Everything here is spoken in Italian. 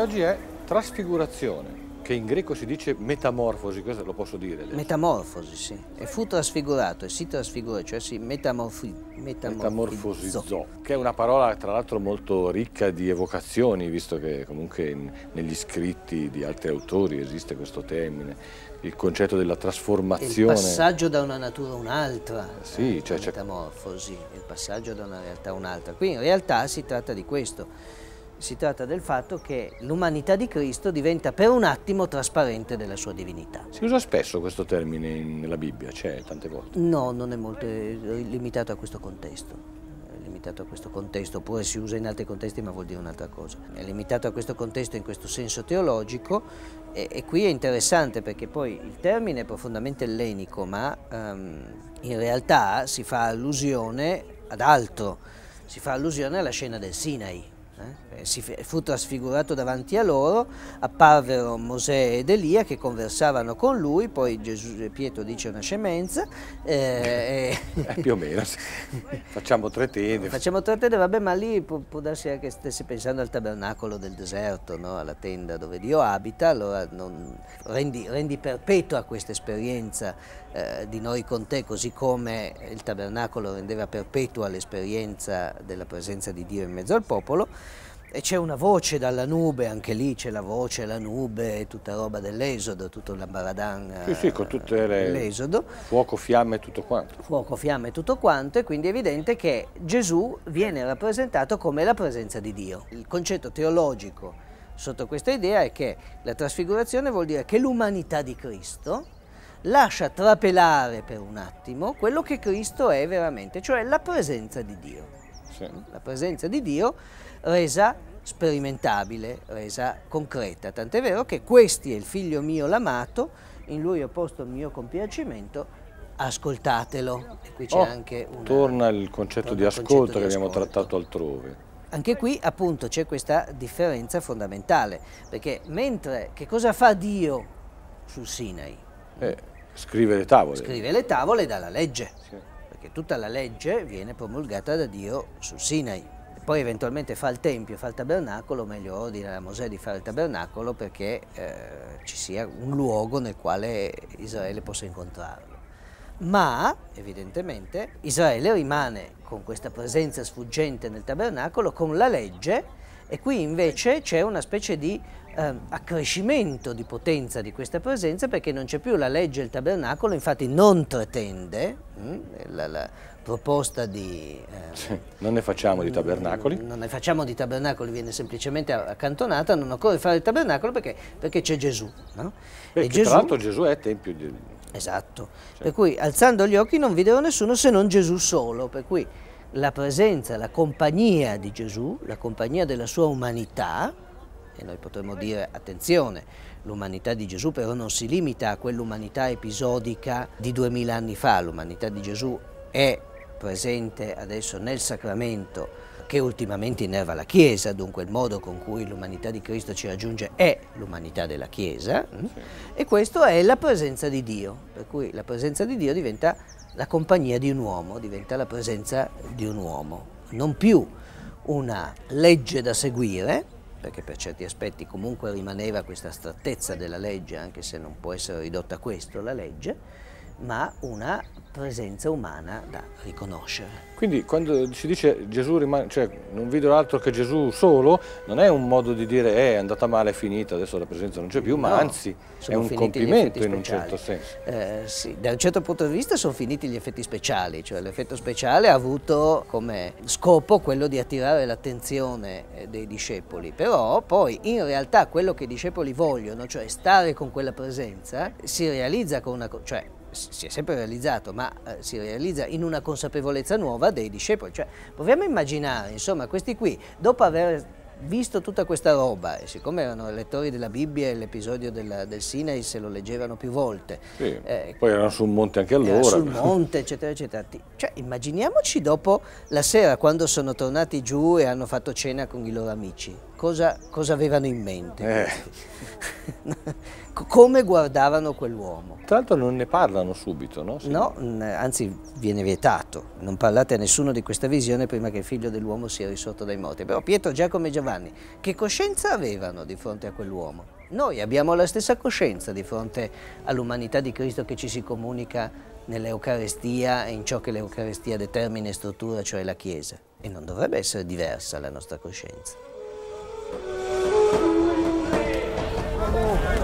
oggi è trasfigurazione, che in greco si dice metamorfosi, questo lo posso dire. Adesso. Metamorfosi, sì. E fu trasfigurato, e si trasfigurò, cioè si metamorfi, metamorfosizzò. Che è una parola tra l'altro molto ricca di evocazioni, visto che comunque in, negli scritti di altri autori esiste questo termine. Il concetto della trasformazione. Il passaggio da una natura a un'altra. Sì, eh, cioè, cioè, metamorfosi, il passaggio da una realtà a un'altra. Qui in realtà si tratta di questo si tratta del fatto che l'umanità di Cristo diventa per un attimo trasparente della sua divinità. Si usa spesso questo termine nella Bibbia, c'è tante volte? No, non è molto è eh, limitato a questo contesto. a questo contesto, oppure si usa in altri contesti ma vuol dire un'altra cosa. È limitato a questo contesto in questo senso teologico e, e qui è interessante perché poi il termine è profondamente ellenico ma um, in realtà si fa allusione ad altro, si fa allusione alla scena del Sinai eh? Eh, si fu trasfigurato davanti a loro, apparvero Mosè ed Elia che conversavano con lui, poi Gesù, e eh, Pietro dice una scemenza. Eh, eh, più o meno, facciamo tre tende. Facciamo tre tende, vabbè, ma lì può, può darsi anche che stesse pensando al tabernacolo del deserto, no? alla tenda dove Dio abita, allora non, rendi, rendi perpetua questa esperienza di noi con te, così come il tabernacolo rendeva perpetua l'esperienza della presenza di Dio in mezzo al popolo, e c'è una voce dalla nube, anche lì c'è la voce, la nube, tutta roba dell'esodo, tutto l'ambaradan. Sì, sì, con tutte le... l'esodo. Fuoco, fiamme e tutto quanto. Fuoco, fiamme e tutto quanto, e quindi è evidente che Gesù viene rappresentato come la presenza di Dio. Il concetto teologico sotto questa idea è che la trasfigurazione vuol dire che l'umanità di Cristo lascia trapelare per un attimo quello che Cristo è veramente, cioè la presenza di Dio sì. la presenza di Dio resa sperimentabile, resa concreta. Tant'è vero che questi è il figlio mio l'amato, in lui ho posto il mio compiacimento, ascoltatelo. E qui c'è oh, anche una, torna il concetto di ascolto concetto che di abbiamo ascolto. trattato altrove. Anche qui appunto c'è questa differenza fondamentale, perché mentre che cosa fa Dio sul Sinai? Eh, scrive le tavole. Scrive le tavole dalla legge. Sì perché tutta la legge viene promulgata da Dio sul Sinai. Poi eventualmente fa il Tempio, fa il Tabernacolo, meglio ordina a Mosè di fare il Tabernacolo perché eh, ci sia un luogo nel quale Israele possa incontrarlo. Ma, evidentemente, Israele rimane con questa presenza sfuggente nel Tabernacolo, con la legge e qui invece c'è una specie di eh, accrescimento di potenza di questa presenza perché non c'è più la legge e il tabernacolo, infatti non pretende mh, mm, eh, la, la, proposta di... Eh, non ne facciamo di tabernacoli. Mm, non ne facciamo di tabernacoli, viene semplicemente accantonata, non occorre fare il tabernacolo perché, c'è Gesù. No? Perché Gesù, tra l'altro Gesù è Tempio di... Esatto, cioè. per cui alzando gli occhi non videro nessuno se non Gesù solo, per cui la presenza, la compagnia di Gesù, la compagnia della sua umanità, e noi potremmo dire attenzione, l'umanità di Gesù però non si limita a quell'umanità episodica di duemila anni fa, l'umanità di Gesù è presente adesso nel sacramento che ultimamente innerva la Chiesa, dunque il modo con cui l'umanità di Cristo ci raggiunge è l'umanità della Chiesa mm? e questo è la presenza di Dio, per cui la presenza di Dio diventa la compagnia di un uomo, diventa la presenza di un uomo, non più una legge da seguire, perché per certi aspetti comunque rimaneva questa astrattezza della legge, anche se non può essere ridotta a questo la legge, ma una presenza umana da riconoscere. Quindi quando si dice Gesù rimane, cioè non vedo altro che Gesù solo, non è un modo di dire eh, è andata male, è finita, adesso la presenza non c'è più, no, ma anzi è un compimento in un certo senso. Eh, sì, da un certo punto di vista sono finiti gli effetti speciali, cioè l'effetto speciale ha avuto come scopo quello di attirare l'attenzione eh, dei discepoli, però poi in realtà quello che i discepoli vogliono, cioè stare con quella presenza, si realizza con una... Cioè, si è sempre realizzato, ma eh, si realizza in una consapevolezza nuova dei discepoli. Cioè, proviamo a immaginare, insomma, questi qui, dopo aver visto tutta questa roba, e siccome erano lettori della Bibbia e l'episodio del, del, Sinai se lo leggevano più volte. Sì, eh, poi erano sul monte anche allora. Sul monte, eccetera, eccetera. Cioè, immaginiamoci dopo la sera, quando sono tornati giù e hanno fatto cena con i loro amici. Cosa, cosa avevano in mente? Eh. Ecco, come guardavano quell'uomo. Tra l'altro non ne parlano subito, no? Sì. No, anzi viene vietato, non parlate a nessuno di questa visione prima che il figlio dell'uomo sia risorto dai morti. Però Pietro, Giacomo e Giovanni, che coscienza avevano di fronte a quell'uomo? Noi abbiamo la stessa coscienza di fronte all'umanità di Cristo che ci si comunica nell'Eucarestia e in ciò che l'Eucarestia determina e struttura, cioè la Chiesa. E non dovrebbe essere diversa la nostra coscienza.